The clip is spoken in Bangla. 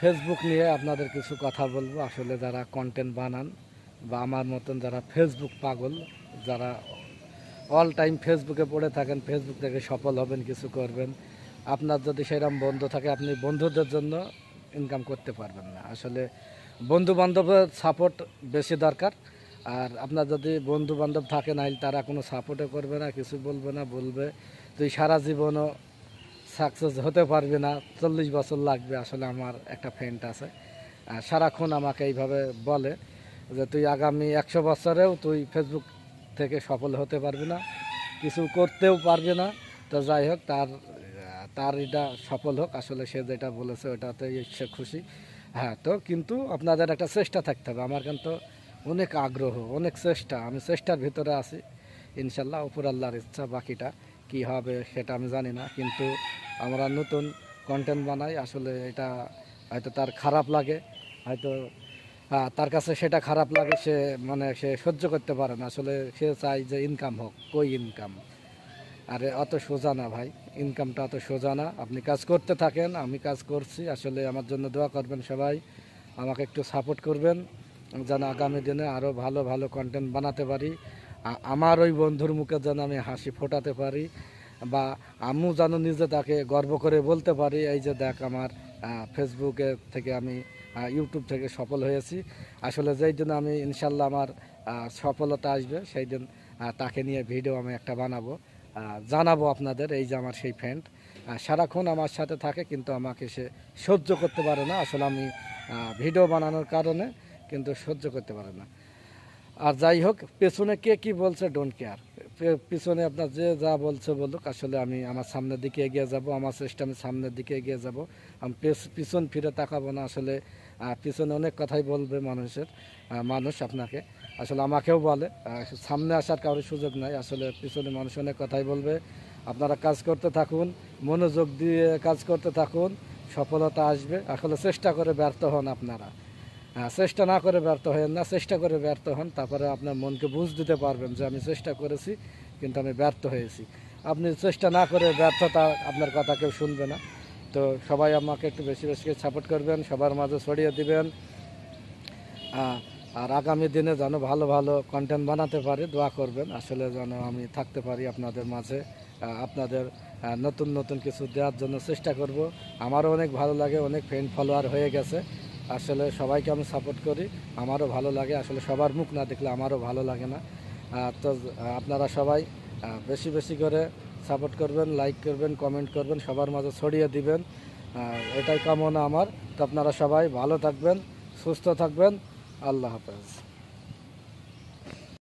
ফেসবুক নিয়ে আপনাদের কিছু কথা বলবো আসলে যারা কন্টেন্ট বানান বা আমার মতন যারা ফেসবুক পাগল যারা অল টাইম ফেসবুকে পড়ে থাকেন ফেসবুক থেকে সফল হবেন কিছু করবেন আপনার যদি সেরকম বন্ধু থাকে আপনি বন্ধুদের জন্য ইনকাম করতে পারবেন না আসলে বন্ধু বান্ধবের সাপোর্ট বেশি দরকার আর আপনার যদি বন্ধু বান্ধব থাকে না তারা কোনো সাপোর্টও করবে না কিছু বলবে না বলবে তুই সারা জীবনও সাকসেস হতে পারবে না চল্লিশ বছর লাগবে আসলে আমার একটা ফ্রেন্ড আছে সারাক্ষণ আমাকে এইভাবে বলে যে তুই আগামী একশো বছরেও তুই ফেসবুক থেকে সফল হতে পারবি না কিছু করতেও পারবে না তো যাই হোক তার তার এটা সফল হোক আসলে সে যেটা বলেছে ওটাতে সে খুশি হ্যাঁ তো কিন্তু আপনাদের একটা চেষ্টা থাকতে হবে আমার কিন্তু অনেক আগ্রহ অনেক চেষ্টা আমি চেষ্টার ভিতরে আছি ইনশাল্লাহ উপর আল্লাহর ইচ্ছা বাকিটা কি হবে সেটা আমি জানি না কিন্তু আমরা নতুন কন্টেন্ট বানাই আসলে এটা হয়তো তার খারাপ লাগে হয়তো তার কাছে সেটা খারাপ লাগে সে মানে সে সহ্য করতে পারে না আসলে সে চায় যে ইনকাম হোক কই ইনকাম আরে অত সোজা না ভাই ইনকামটা অত সোজা না আপনি কাজ করতে থাকেন আমি কাজ করছি আসলে আমার জন্য দোয়া করবেন সবাই আমাকে একটু সাপোর্ট করবেন যেন আগামী দিনে আরও ভালো ভালো কন্টেন্ট বানাতে পারি আমার ওই বন্ধুর মুখে যেন আমি হাসি ফোটাতে পারি বা আমিও যেন নিজে তাকে গর্ব করে বলতে পারি এই যে দেখ আমার ফেসবুকে থেকে আমি ইউটিউব থেকে সফল হয়েছি আসলে যেই দিন আমি ইনশাল্লাহ আমার সফলতা আসবে সেই দিন তাকে নিয়ে ভিডিও আমি একটা বানাবো জানাবো আপনাদের এই যে আমার সেই ফ্রেন্ড সারাক্ষণ আমার সাথে থাকে কিন্তু আমাকে সে সহ্য করতে পারে না আসলে আমি ভিডিও বানানোর কারণে কিন্তু সহ্য করতে পারে না আর যাই হোক পেছনে কে কি বলছে ডোন্ট কেয়ার পিছনে আপনার যে যা বলছে বলুক আসলে আমি আমার সামনের দিকে এগিয়ে যাব আমার চেষ্টা আমি সামনের দিকে এগিয়ে যাব আমি পিছন ফিরে তাকাবো না আসলে পিছনে অনেক কথাই বলবে মানুষের মানুষ আপনাকে আসলে আমাকেও বলে সামনে আসার কারোর সুযোগ নাই আসলে পিছনে মানুষ অনেক কথাই বলবে আপনারা কাজ করতে থাকুন মনোযোগ দিয়ে কাজ করতে থাকুন সফলতা আসবে আসলে চেষ্টা করে ব্যর্থ হন আপনারা হ্যাঁ, চেষ্টা না করে ব্যর্থ হন না চেষ্টা করে ব্যর্থ হন তারপরে আপনার মনকে বুঝ দিতে পারবেন যে আমি চেষ্টা করেছি কিন্তু আমি ব্যর্থ হয়েছি আপনি চেষ্টা না করে ব্যর্থতা আপনার কথা কেউ শুনবে না তো সবাই আমাকে একটু বেশি বেশি সাপোর্ট করবেন সবার মাঝে ছড়িয়ে দিবেন আর আগামী দিনে যেন ভালো ভালো কন্টেন্ট বানাতে পারি দোয়া করবেন আসলে যেন আমি থাকতে পারি আপনাদের মাঝে আপনাদের নতুন নতুন কিছু দেওয়ার জন্য চেষ্টা করব আমারও অনেক ভালো লাগে অনেক ফ্রেন্ড ফলোয়ার হয়ে গেছে আসলে সবাইকে আমি সাপোর্ট করি আমারও ভালো লাগে আসলে সবার মুখ না দেখলে আমারও ভালো লাগে না তো আপনারা সবাই বেশি বেশি করে সাপোর্ট করবেন লাইক করবেন কমেন্ট করবেন সবার মাঝে ছড়িয়ে দিবেন এটাই কামনা আমার তো আপনারা সবাই ভালো থাকবেন সুস্থ থাকবেন আল্লাহ হাফেজ